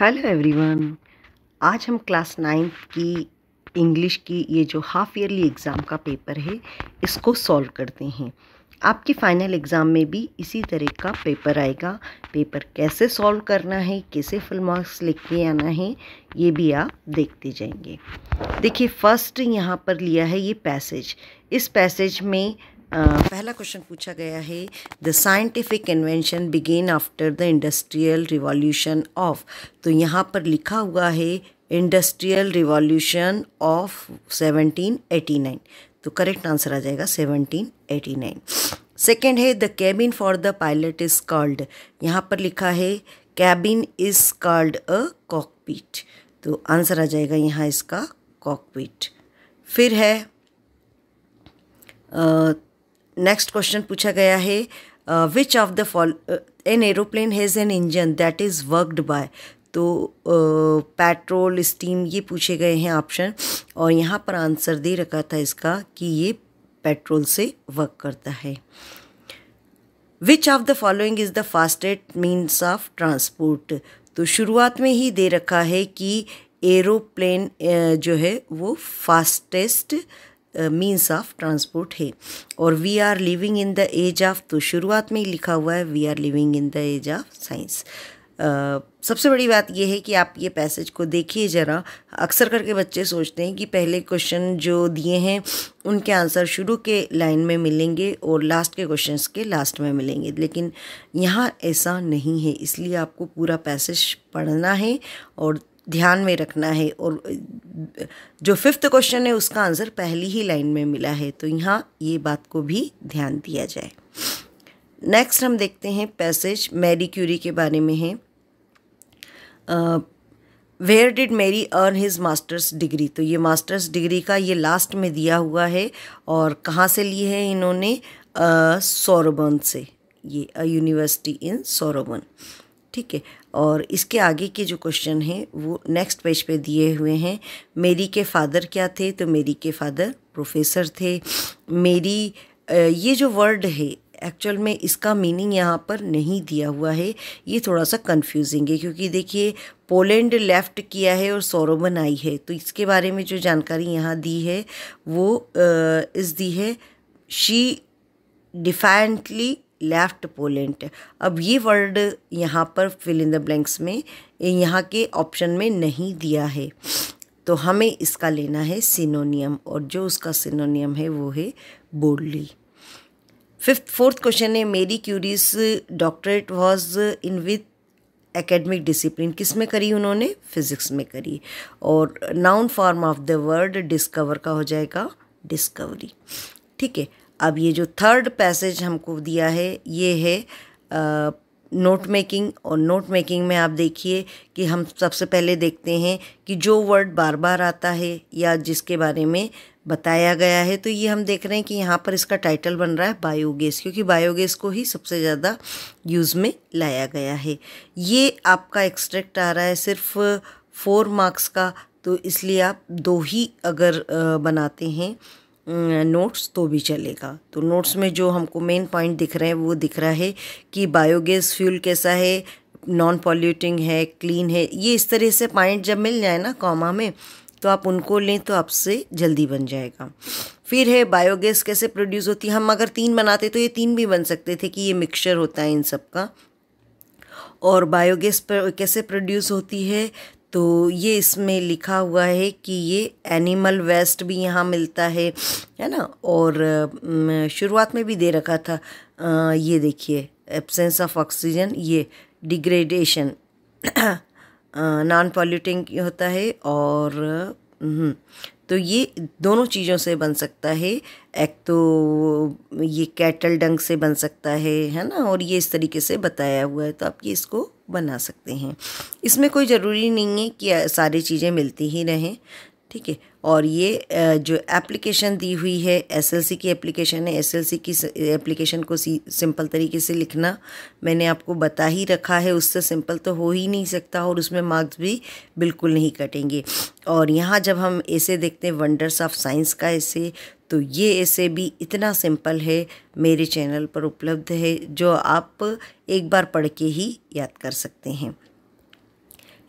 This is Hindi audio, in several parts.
हेलो एवरीवन आज हम क्लास नाइन्थ की इंग्लिश की ये जो हाफ़ ईयरली एग्ज़ाम का पेपर है इसको सॉल्व करते हैं आपके फाइनल एग्ज़ाम में भी इसी तरह का पेपर आएगा पेपर कैसे सॉल्व करना है कैसे फुल मार्क्स लिख के आना है ये भी आप देखते जाएंगे देखिए फर्स्ट यहाँ पर लिया है ये पैसेज इस पैसेज में पहला क्वेश्चन पूछा गया है the scientific invention began after the industrial revolution of तो यहाँ पर लिखा हुआ है इंडस्ट्रियल रिवॉल्यूशन ऑफ 1789 तो करेक्ट आंसर आ जाएगा 1789 सेकेंड है the cabin for the pilot is called यहाँ पर लिखा है cabin is called a cockpit तो आंसर आ जाएगा यहाँ इसका कॉकपीट फिर है नेक्स्ट क्वेश्चन पूछा गया है which of the fall an aeroplane has an engine that is worked by तो पेट्रोल uh, स्टीम ये पूछे गए हैं ऑप्शन और यहाँ पर आंसर दे रखा था इसका कि ये पेट्रोल से वर्क करता है which of the following is the fastest means of transport तो शुरुआत में ही दे रखा है कि एरोप्लेन uh, जो है वो फास्टेस्ट मीन्स ऑफ ट्रांसपोर्ट है और we are living in the age of तो शुरुआत में ही लिखा हुआ है we are living in the age of science सबसे बड़ी बात यह है कि आप ये पैसेज को देखिए ज़रा अक्सर करके बच्चे सोचते हैं कि पहले क्वेश्चन जो दिए हैं उनके आंसर शुरू के लाइन में मिलेंगे और लास्ट के क्वेश्चंस के लास्ट में मिलेंगे लेकिन यहाँ ऐसा नहीं है इसलिए आपको पूरा पैसेज पढ़ना है और ध्यान में रखना है और जो फिफ्थ क्वेश्चन है उसका आंसर पहली ही लाइन में मिला है तो यहाँ ये बात को भी ध्यान दिया जाए नेक्स्ट हम देखते हैं पैसेज मैरी क्यूरी के बारे में है where did Mary earn his masters degree तो ये मास्टर्स डिग्री का ये लास्ट में दिया हुआ है और कहाँ से ली है इन्होंने सौरबन से ये यूनिवर्सिटी इन सौरबन ठीक है और इसके आगे के जो क्वेश्चन हैं वो नेक्स्ट पेज पे दिए हुए हैं मेरी के फादर क्या थे तो मेरी के फादर प्रोफेसर थे मेरी ये जो वर्ड है एक्चुअल में इसका मीनिंग यहाँ पर नहीं दिया हुआ है ये थोड़ा सा कन्फ्यूजिंग है क्योंकि देखिए पोलैंड लेफ़्ट किया है और सोरोबन आई है तो इसके बारे में जो जानकारी यहाँ दी है वो इस दी है शी डिफाइंटली लेफ्ट पोलेंट अब ये वर्ड यहाँ पर फिल इन द ब्लैंक्स में यहाँ के ऑप्शन में नहीं दिया है तो हमें इसका लेना है सिनोनियम और जो उसका सिनोनियम है वो है बोल्डली फिफ्थ फोर्थ क्वेश्चन है Marie Curie's doctorate was in with academic discipline किस में करी उन्होंने फिजिक्स में करी और noun form of the word discover का हो जाएगा डिस्कवरी ठीक है अब ये जो थर्ड पैसेज हमको दिया है ये है नोट मेकिंग और नोट मेकिंग में आप देखिए कि हम सबसे पहले देखते हैं कि जो वर्ड बार बार आता है या जिसके बारे में बताया गया है तो ये हम देख रहे हैं कि यहाँ पर इसका टाइटल बन रहा है बायोगेस क्योंकि बायोगेस को ही सबसे ज़्यादा यूज़ में लाया गया है ये आपका एक्सट्रैक्ट आ रहा है सिर्फ फोर मार्क्स का तो इसलिए आप दो ही अगर बनाते हैं नोट्स तो भी चलेगा तो नोट्स में जो हमको मेन पॉइंट दिख रहे हैं वो दिख रहा है कि बायोगैस फ्यूल कैसा है नॉन पॉल्यूटिंग है क्लीन है ये इस तरह से पॉइंट जब मिल जाए ना कॉमा में तो आप उनको लें तो आपसे जल्दी बन जाएगा फिर है बायोगैस कैसे प्रोड्यूस होती है हम अगर तीन बनाते तो ये तीन भी बन सकते थे कि ये मिक्सचर होता है इन सब का और बायोगैस कैसे प्रोड्यूस होती है तो ये इसमें लिखा हुआ है कि ये एनिमल वेस्ट भी यहाँ मिलता है है ना और शुरुआत में भी दे रखा था ये देखिए एब्सेंस ऑफ ऑक्सीजन ये डिग्रेडेशन नॉन पॉल्यूटिंग होता है और हम्म, तो ये दोनों चीज़ों से बन सकता है एक तो ये कैटल डंग से बन सकता है है ना और ये इस तरीके से बताया हुआ है तो आप ये इसको बना सकते हैं इसमें कोई ज़रूरी नहीं है कि सारी चीज़ें मिलती ही रहें ठीक है और ये जो एप्लीकेशन दी हुई है एसएलसी की एप्लीकेशन है एसएलसी की एप्लीकेशन को सिंपल तरीके से लिखना मैंने आपको बता ही रखा है उससे सिंपल तो हो ही नहीं सकता और उसमें मार्क्स भी बिल्कुल नहीं कटेंगे और यहाँ जब हम ऐसे देखते हैं वंडर्स ऑफ साइंस का ऐसे तो ये ऐसे भी इतना सिंपल है मेरे चैनल पर उपलब्ध है जो आप एक बार पढ़ के ही याद कर सकते हैं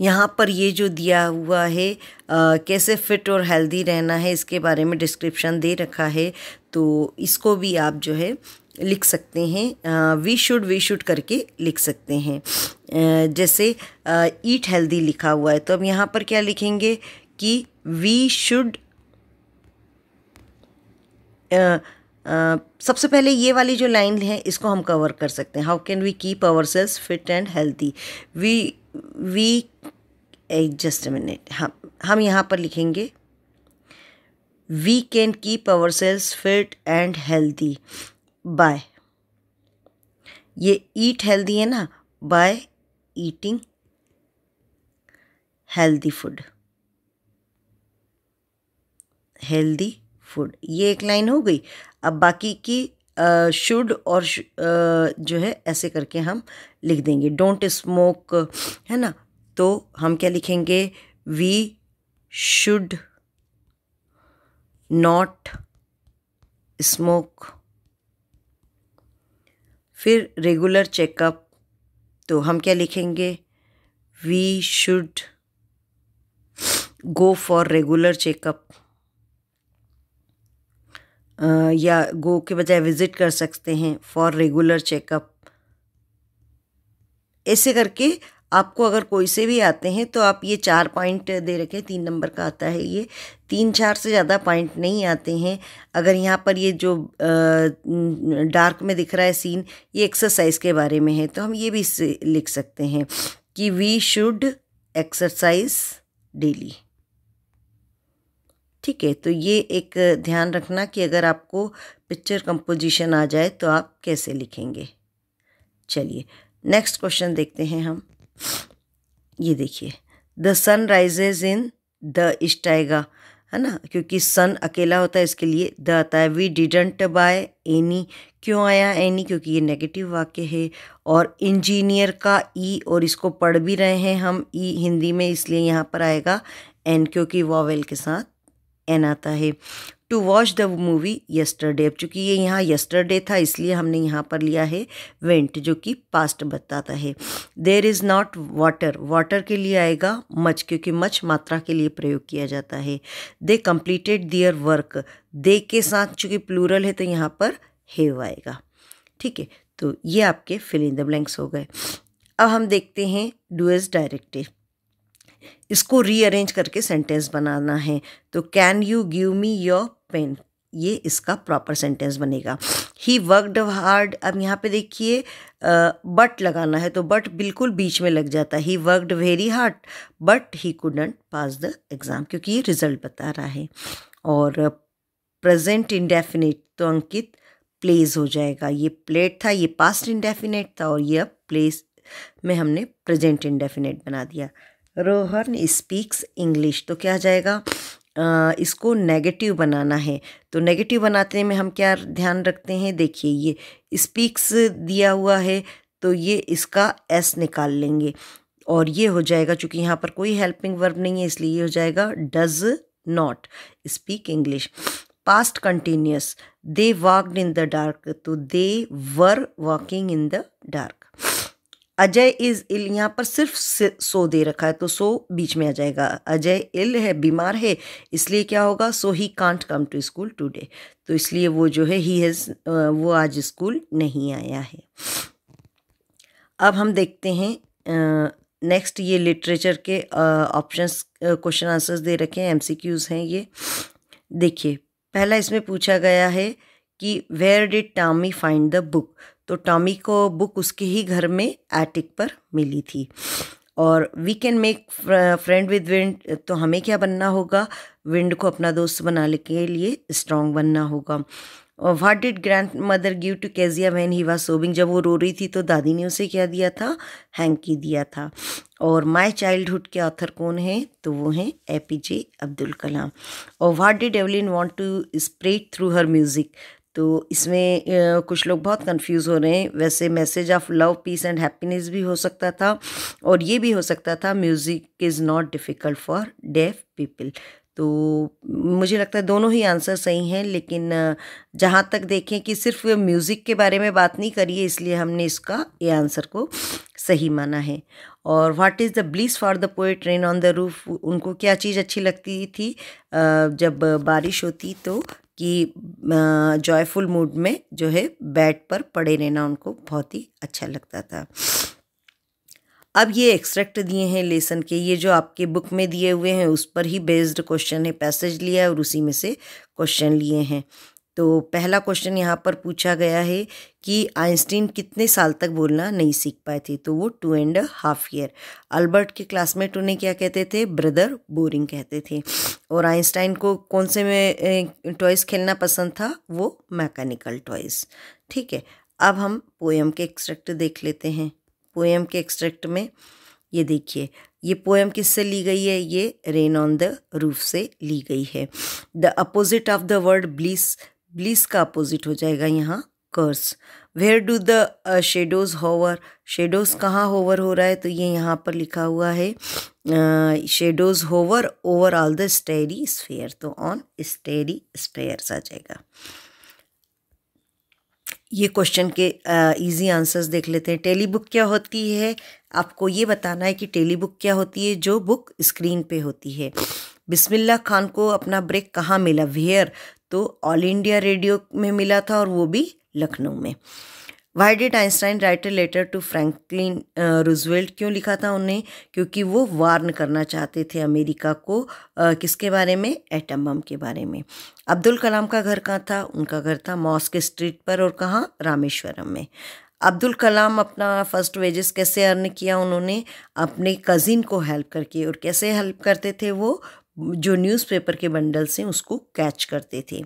यहाँ पर ये जो दिया हुआ है आ, कैसे फिट और हेल्दी रहना है इसके बारे में डिस्क्रिप्शन दे रखा है तो इसको भी आप जो है लिख सकते हैं वी शुड वी शुड करके लिख सकते हैं आ, जैसे ईट हेल्दी लिखा हुआ है तो अब यहाँ पर क्या लिखेंगे कि वी शुड सबसे पहले ये वाली जो लाइन है इसको हम कवर कर सकते हैं how can we keep our cells fit and healthy we we just minute हम हम यहाँ पर लिखेंगे we can keep our cells fit and healthy by ये ईट हेल्दी है ना by eating healthy food healthy food ये एक लाइन हो गई अब बाकी की शुड और जो है ऐसे करके हम लिख देंगे डोंट स्मोक है ना तो हम क्या लिखेंगे वी शुड नॉट स्मोक फिर रेगुलर चेकअप तो हम क्या लिखेंगे we should go for regular checkup या गो के बजाय विज़िट कर सकते हैं फॉर रेगुलर चेकअप ऐसे करके आपको अगर कोई से भी आते हैं तो आप ये चार पॉइंट दे रखें तीन नंबर का आता है ये तीन चार से ज़्यादा पॉइंट नहीं आते हैं अगर यहाँ पर ये जो डार्क में दिख रहा है सीन ये एक्सरसाइज के बारे में है तो हम ये भी लिख सकते हैं कि वी शुड एक्सरसाइज डेली ठीक है तो ये एक ध्यान रखना कि अगर आपको पिक्चर कंपोजिशन आ जाए तो आप कैसे लिखेंगे चलिए नेक्स्ट क्वेश्चन देखते हैं हम ये देखिए the sun rises in the इस्टाइगा है ना क्योंकि सन अकेला होता है इसके लिए द आता है वी डिडेंट बाय एनी क्यों आया एनी क्योंकि ये नेगेटिव वाक्य है और इंजीनियर का ई e और इसको पढ़ भी रहे हैं हम ई e हिंदी में इसलिए यहाँ पर आएगा एन क्योंकि वॉवेल के साथ एन आता है to watch the movie yesterday अब चूँकि ये यहाँ यस्टरडे था इसलिए हमने यहाँ पर लिया है वेंट जो कि पास्ट बताता है there is not water water के लिए आएगा मच क्योंकि मच मात्रा के लिए प्रयोग किया जाता है दे कम्प्लीटेड दियर वर्क दे के साथ चूँकि प्लूरल है तो यहाँ पर हेव आएगा ठीक है तो ये आपके फिल इन द ब्लैंक्स हो गए अब हम देखते हैं डूएस डायरेक्टिव इसको रीअरेंज करके सेंटेंस बनाना है तो can you give me your pen ये इसका प्रॉपर सेंटेंस बनेगा ही वर्कड हार्ड अब यहाँ पे देखिए बट लगाना है तो बट बिल्कुल बीच में लग जाता है he worked very hard but he couldn't pass the exam क्योंकि ये रिजल्ट बता रहा है और प्रेजेंट इंडेफिनेट तो अंकित प्लेज हो जाएगा ये प्लेट था ये पास्ट इंडेफिनेट था और ये अब प्लेस में हमने प्रेजेंट इंडेफिनेट बना दिया रोहन स्पीक्स इंग्लिश तो क्या जाएगा इसको नेगेटिव बनाना है तो नेगेटिव बनाते में हम क्या ध्यान रखते हैं देखिए ये स्पीक्स दिया हुआ है तो ये इसका एस निकाल लेंगे और ये हो जाएगा चूँकि यहाँ पर कोई हेल्पिंग वर्ब नहीं है इसलिए ये हो जाएगा does not speak English past continuous they walked in the dark तो they were walking in the dark Ajay is ill यहाँ पर सिर्फ सो दे रखा है तो सो बीच में आ जाएगा अजय इल है बीमार है इसलिए क्या होगा so he can't come to school today तो इसलिए वो जो है ही हैज़ वो आज स्कूल नहीं आया है अब हम देखते हैं नेक्स्ट ये लिटरेचर के ऑप्शंस क्वेश्चन आंसर्स दे रखे हैं एमसीक्यूज़ हैं ये देखिए पहला इसमें पूछा गया है कि where did Tommy find the book तो टॉमी को बुक उसके ही घर में एटिक पर मिली थी और we can make friend with wind तो हमें क्या बनना होगा विंड को अपना दोस्त बनाने के लिए स्ट्रांग बनना होगा what did grand mother give to Kezia when he was sobbing जब वो रो रही थी तो दादी ने उसे क्या दिया था हैंकी दिया था और माय चाइल्डहुड के ऑथर कौन हैं तो वो हैं ए पी जे अब्दुल कलाम और what did Evelyn want to spread through her music तो इसमें कुछ लोग बहुत कंफ्यूज हो रहे हैं वैसे message of love peace and happiness भी हो सकता था और ये भी हो सकता था music is not difficult for deaf people तो मुझे लगता है दोनों ही आंसर सही हैं लेकिन जहाँ तक देखें कि सिर्फ म्यूज़िक के बारे में बात नहीं करिए इसलिए हमने इसका ये आंसर को सही माना है और what is the bliss for the poet rain on the roof उनको क्या चीज़ अच्छी लगती थी जब बारिश होती तो कि जॉयफुल मूड में जो है बेड पर पड़े रहना उनको बहुत ही अच्छा लगता था अब ये एक्सट्रैक्ट दिए हैं लेसन के ये जो आपके बुक में दिए हुए हैं उस पर ही बेस्ड क्वेश्चन है पैसेज लिया है और उसी में से क्वेश्चन लिए हैं तो पहला क्वेश्चन यहाँ पर पूछा गया है कि आइंस्टीन कितने साल तक बोलना नहीं सीख पाए थे तो वो two and half year Albert के क्लासमेट तो उन्हें क्या कहते थे ब्रदर बोरिंग कहते थे और आइंस्टाइन को कौन से में टॉयस खेलना पसंद था वो मैकेनिकल टॉयस ठीक है अब हम पोएम के एक्सट्रैक्ट देख लेते हैं पोएम के एक्सट्रैक्ट में ये देखिए ये पोएम किससे ली गई है ये रेन ऑन द रूफ से ली गई है the opposite of the word bliss bliss का अपोजिट हो जाएगा यहाँ curse where do the shadows hover shadows कहाँ होवर हो रहा है तो ये यहाँ पर लिखा हुआ है shadows hover over all the starry sphere तो ऑन स्टेरी स्पेयर आ जाएगा ये क्वेश्चन के इजी uh, आंसर्स देख लेते हैं टेली बुक क्या होती है आपको ये बताना है कि टेली बुक क्या होती है जो बुक स्क्रीन पे होती है बिस्मिल्ला खान को अपना ब्रेक कहाँ मिला वेयर तो ऑल इंडिया रेडियो में मिला था और वो भी लखनऊ में why did Einstein write letter to Franklin Roosevelt क्यों लिखा था उन्हें क्योंकि वो वार्न करना चाहते थे अमेरिका को आ, uh, किसके बारे में एटम बम के बारे में अब्दुल कलाम का घर कहाँ था उनका घर था मॉस्क स्ट्रीट पर और कहाँ रामेश्वरम में अब्दुल कलाम अपना फर्स्ट वेजेस कैसे अर्न किया उन्होंने अपने कज़िन को हेल्प करके और कैसे हेल्प करते थे वो जो न्यूज़पेपर के बंडल से उसको कैच करते थे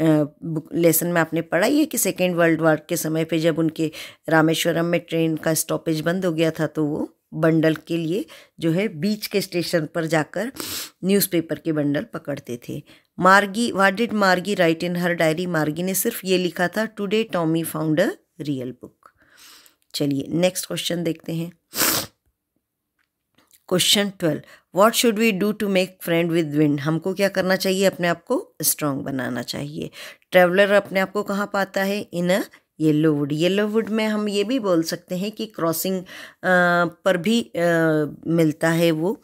लेसन में आपने पढ़ा ही है कि सेकेंड वर्ल्ड वार के समय पे जब उनके रामेश्वरम में ट्रेन का स्टॉपेज बंद हो गया था तो वो बंडल के लिए जो है बीच के स्टेशन पर जाकर न्यूज़पेपर के बंडल पकड़ते थे Margie what did Margie write in her diary Margie ने सिर्फ ये लिखा था today Tommy found a real book चलिए नेक्स्ट क्वेश्चन देखते हैं question twelve what should we do to make friend with wind हमको क्या करना चाहिए अपने आप को स्ट्रांग बनाना चाहिए ट्रेवलर अपने आप को कहाँ पाता है in a yellow wood yellow wood में हम ये भी बोल सकते हैं कि क्रॉसिंग पर भी आ, मिलता है वो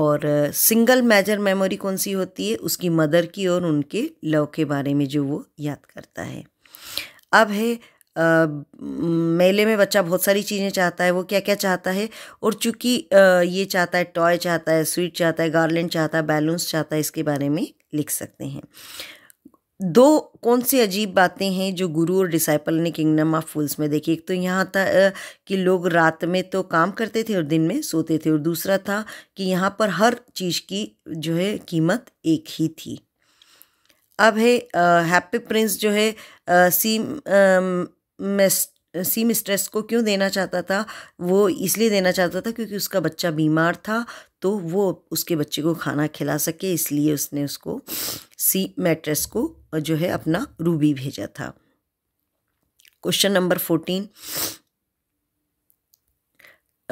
और सिंगल मेजर मेमोरी कौन सी होती है उसकी मदर की और उनके लव के बारे में जो वो याद करता है अब है मेले में बच्चा बहुत सारी चीज़ें चाहता है वो क्या क्या चाहता है और चूंकि ये चाहता है टॉय चाहता है स्वीट चाहता है गार्लेंड चाहता है बैलून्स चाहता है इसके बारे में लिख सकते हैं दो कौन सी अजीब बातें हैं जो गुरु और डिसाइपल ने किंगडम ऑफ फूल्स में देखी एक तो यहाँ था कि लोग रात में तो काम करते थे और दिन में सोते थे और दूसरा था कि यहाँ पर हर चीज़ की जो है कीमत एक ही थी अब है हैप्पी प्रिंस जो है सीम सी मिस्ट्रेस को क्यों देना चाहता था वो इसलिए देना चाहता था क्योंकि उसका बच्चा बीमार था तो वो उसके बच्चे को खाना खिला सके इसलिए उसने उसको सी मैट्रेस को जो है अपना रूबी भेजा था question number fourteen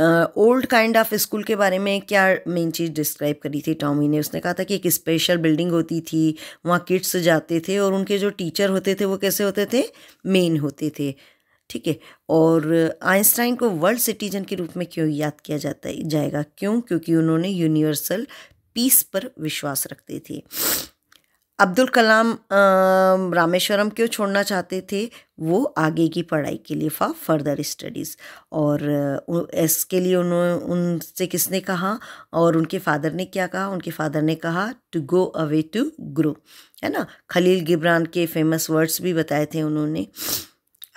old kind of school के बारे में क्या मेन चीज़ डिस्क्राइब करी थी टॉमी ने उसने कहा था कि एक स्पेशल बिल्डिंग होती थी वहाँ किड्स जाते थे और उनके जो टीचर होते थे वो कैसे होते थे मेन होते थे ठीक है और आइंस्टाइन को वर्ल्ड सिटीजन के रूप में क्यों याद किया जाता है जाएगा क्यों क्योंकि उन्होंने यूनिवर्सल पीस पर विश्वास रखते थे अब्दुल कलाम रामेश्वरम क्यों छोड़ना चाहते थे वो आगे की पढ़ाई के लिए फॉर फर्दर स्टडीज़ और इसके लिए उन्होंने उनसे किसने कहा और उनके फादर ने क्या कहा उनके फादर ने कहा to go away to grow है ना खलील गिब्रान के फेमस वर्ड्स भी बताए थे उन्होंने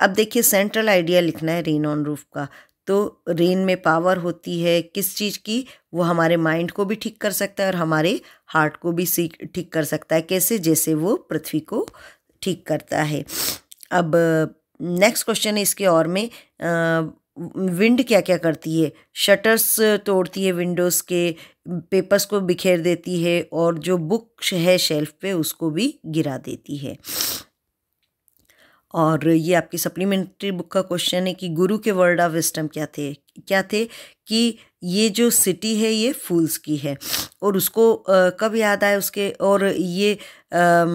अब देखिए सेंट्रल आइडिया लिखना है रेन ऑन रूफ का तो रेन में पावर होती है किस चीज़ की वो हमारे माइंड को भी ठीक कर सकता है और हमारे हार्ट को भी सीख ठीक कर सकता है कैसे जैसे वो पृथ्वी को ठीक करता है अब नेक्स्ट क्वेश्चन है इसके और में आ, विंड क्या क्या करती है शटर्स तोड़ती है विंडोज़ के पेपर्स को बिखेर देती है और जो बुक है शेल्फ पे उसको भी गिरा देती है और ये आपकी सप्लीमेंट्री बुक का क्वेश्चन है कि गुरु के वर्ड ऑफ विस्टम क्या थे क्या थे कि ये जो सिटी है ये फूल्स की है और उसको आ, कब याद आए उसके और ये आ,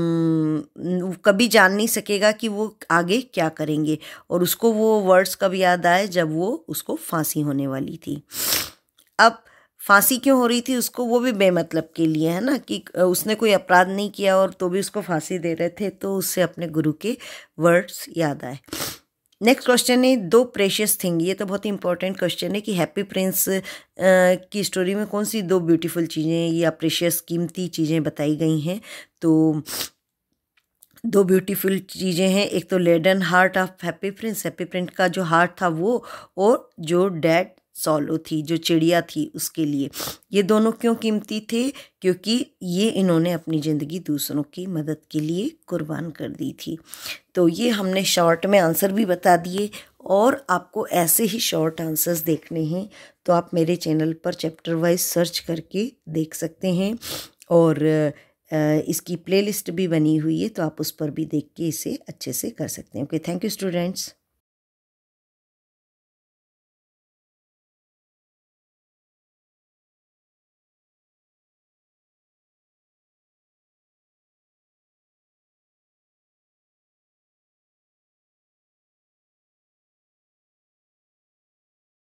कभी जान नहीं सकेगा कि वो आगे क्या करेंगे और उसको वो वर्ड्स कब याद आए जब वो उसको फांसी होने वाली थी अब फांसी क्यों हो रही थी उसको वो भी बेमतलब के लिए है ना कि उसने कोई अपराध नहीं किया और तो भी उसको फांसी दे रहे थे तो उससे अपने गुरु के वर्ड्स याद आए नेक्स्ट क्वेश्चन है दो प्रेशियस थिंग ये तो बहुत ही इंपॉर्टेंट क्वेश्चन है कि हैप्पी प्रिंस की स्टोरी में कौन सी दो ब्यूटीफुल चीज़ें या प्रेशियस कीमती चीज़ें बताई गई हैं तो दो ब्यूटीफुल चीज़ें हैं एक तो laden heart of happy prince happy print का जो हार्ट था वो और जो डैड सोलो थी जो चिड़िया थी उसके लिए ये दोनों क्यों कीमती थे क्योंकि ये इन्होंने अपनी ज़िंदगी दूसरों की मदद के लिए कुर्बान कर दी थी तो ये हमने शॉर्ट में आंसर भी बता दिए और आपको ऐसे ही शॉर्ट आंसर्स देखने हैं तो आप मेरे चैनल पर चैप्टर वाइज सर्च करके देख सकते हैं और इसकी प्लेलिस्ट भी बनी हुई है तो आप उस पर भी देख के इसे अच्छे से कर सकते हैं ओके थैंक यू स्टूडेंट्स